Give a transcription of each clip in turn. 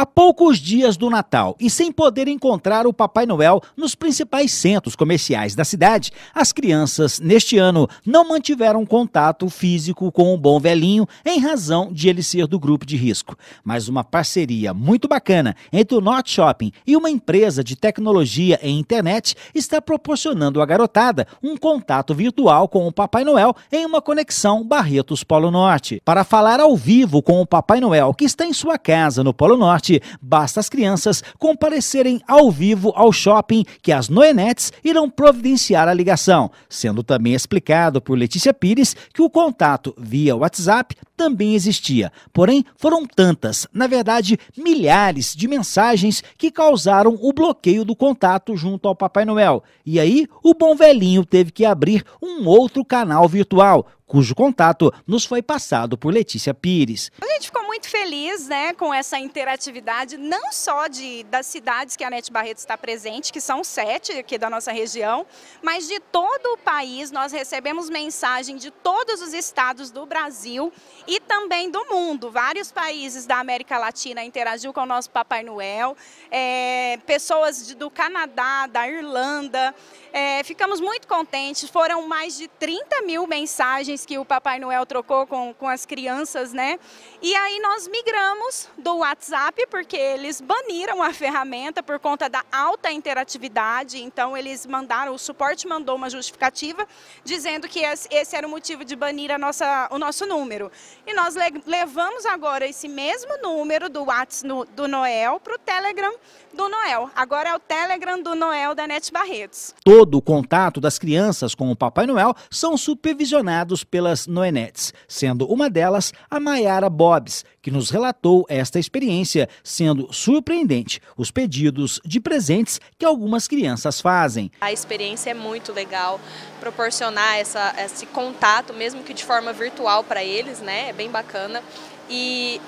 Há poucos dias do Natal e sem poder encontrar o Papai Noel nos principais centros comerciais da cidade, as crianças neste ano não mantiveram contato físico com o bom velhinho em razão de ele ser do grupo de risco. Mas uma parceria muito bacana entre o Norte Shopping e uma empresa de tecnologia e internet está proporcionando à garotada um contato virtual com o Papai Noel em uma conexão Barretos Polo Norte. Para falar ao vivo com o Papai Noel que está em sua casa no Polo Norte, Basta as crianças comparecerem ao vivo ao shopping que as Noenets irão providenciar a ligação, sendo também explicado por Letícia Pires que o contato via WhatsApp também existia. Porém, foram tantas, na verdade, milhares de mensagens que causaram o bloqueio do contato junto ao Papai Noel. E aí, o bom velhinho teve que abrir um outro canal virtual, cujo contato nos foi passado por Letícia Pires. A gente ficou muito feliz né, com essa interatividade, não só de, das cidades que a Nete Barreto está presente, que são sete aqui da nossa região, mas de todo o país. Nós recebemos mensagem de todos os estados do Brasil e também do mundo. Vários países da América Latina interagiu com o nosso Papai Noel, é, pessoas de, do Canadá, da Irlanda. É, ficamos muito contentes, foram mais de 30 mil mensagens que o Papai Noel trocou com, com as crianças, né? E aí nós migramos do WhatsApp, porque eles baniram a ferramenta por conta da alta interatividade, então eles mandaram, o suporte mandou uma justificativa dizendo que esse era o motivo de banir a nossa, o nosso número. E nós le levamos agora esse mesmo número do WhatsApp no, do Noel para o Telegram do Noel. Agora é o Telegram do Noel da Net Barretos. Todo o contato das crianças com o Papai Noel são supervisionados pelas Noenetes, sendo uma delas a Maiara Bobs, que nos relatou esta experiência, sendo surpreendente os pedidos de presentes que algumas crianças fazem. A experiência é muito legal, proporcionar essa, esse contato, mesmo que de forma virtual para eles, né? É bem bacana. E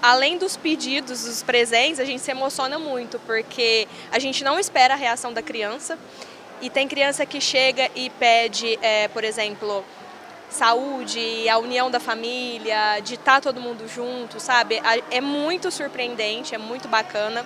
além dos pedidos, dos presentes, a gente se emociona muito, porque a gente não espera a reação da criança. E tem criança que chega e pede, é, por exemplo, saúde, a união da família, de estar tá todo mundo junto, sabe? É muito surpreendente, é muito bacana.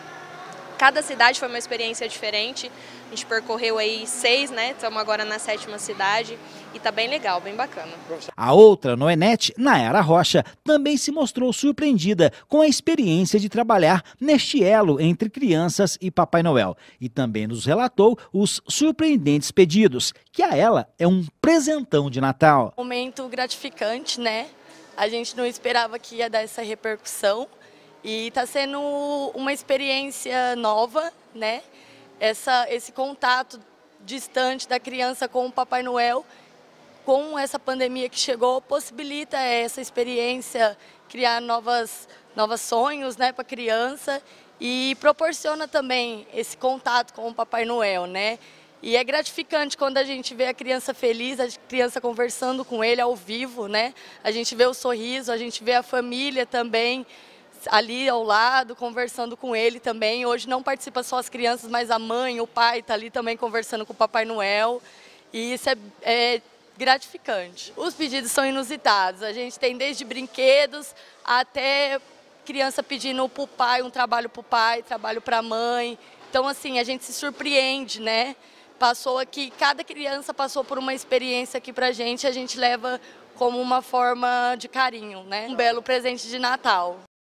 Cada cidade foi uma experiência diferente. A gente percorreu aí seis, né? Estamos agora na sétima cidade e tá bem legal, bem bacana. A outra Noenete, Nayara Rocha, também se mostrou surpreendida com a experiência de trabalhar neste elo entre crianças e Papai Noel e também nos relatou os surpreendentes pedidos, que a ela é um presentão de Natal. Momento gratificante, né? A gente não esperava que ia dar essa repercussão. E está sendo uma experiência nova, né? Essa, esse contato distante da criança com o Papai Noel, com essa pandemia que chegou, possibilita essa experiência, criar novas, novos sonhos né, para a criança e proporciona também esse contato com o Papai Noel, né? E é gratificante quando a gente vê a criança feliz, a criança conversando com ele ao vivo, né? A gente vê o sorriso, a gente vê a família também ali ao lado, conversando com ele também. Hoje não participa só as crianças, mas a mãe, o pai está ali também conversando com o Papai Noel. E isso é, é gratificante. Os pedidos são inusitados. A gente tem desde brinquedos até criança pedindo para o pai um trabalho para o pai, trabalho para a mãe. Então, assim, a gente se surpreende, né? Passou aqui, cada criança passou por uma experiência aqui para a gente, a gente leva como uma forma de carinho, né? Um belo presente de Natal.